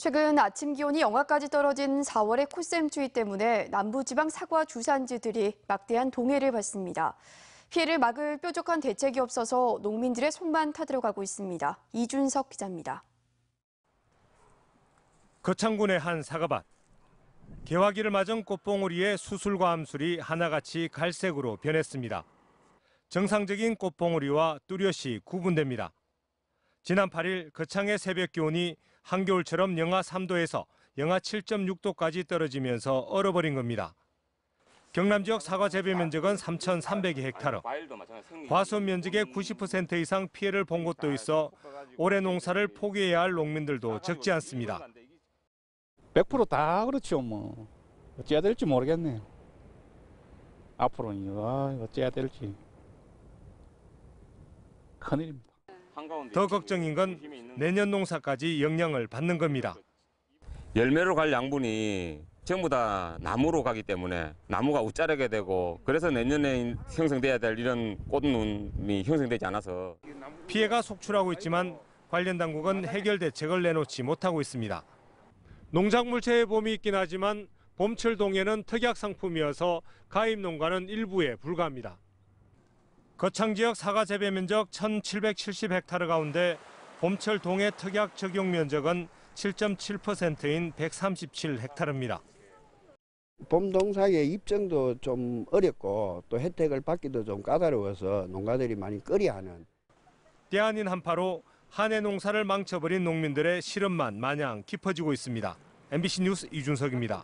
최근 아침 기온이 영하까지 떨어진 4월의 콧샘추위 때문에 남부지방 사과 주산지들이 막대한 동해를 봤습니다 피해를 막을 뾰족한 대책이 없어서 농민들의 손만 타들어가고 있습니다. 이준석 기자입니다. 거창군의 한 사과밭. 개화기를 맞은 꽃봉오리의 수술과 암술이 하나같이 갈색으로 변했습니다. 정상적인 꽃봉오리와 뚜렷이 구분됩니다. 지난 8일 거창의 새벽 기온이 한겨울처럼 영하 3도에서 영하 7.6도까지 떨어지면서 얼어버린 겁니다. 경남 지역 사과 재배 면적은 3,300헥타르. 과수 면적의 90% 이상 피해를 본 곳도 있어 올해 농사를 포기해야 할 농민들도 적지 않습니다. 100%다 그렇죠 뭐. 어찌해야 될지 모르겠네요. 앞으로는 아, 어찌해야 될지 큰일입니다. 더 걱정인 건 내년 농사까지 영향을 받는 겁니다. 열매로 갈 양분이 전부 다 나무로 가기 때문에 나무가 우자르게 되고 그래서 내년에 형성돼야 될 이런 꽃눈이 형성되지 않아서 피해가 속출하고 있지만 관련 당국은 해결 대책을 내놓지 못하고 있습니다. 농작물체의 봄이 있긴 하지만 봄철 동에는 특약 상품이어서 가입 농가는 일부에 불과합니다. 거창 지역 사과 재배 면적 1,770헥타르 가운데 봄철 동해 특약 적용 면적은 7.7%인 137헥타르입니다. 봄 동사의 입증도 좀 어렵고 또 혜택을 받기도 좀 까다로워서 농가들이 많이 끌이하는. 때 아닌 한파로 한해 농사를 망쳐버린 농민들의 실업만 마냥 깊어지고 있습니다. MBC 뉴스 이준석입니다.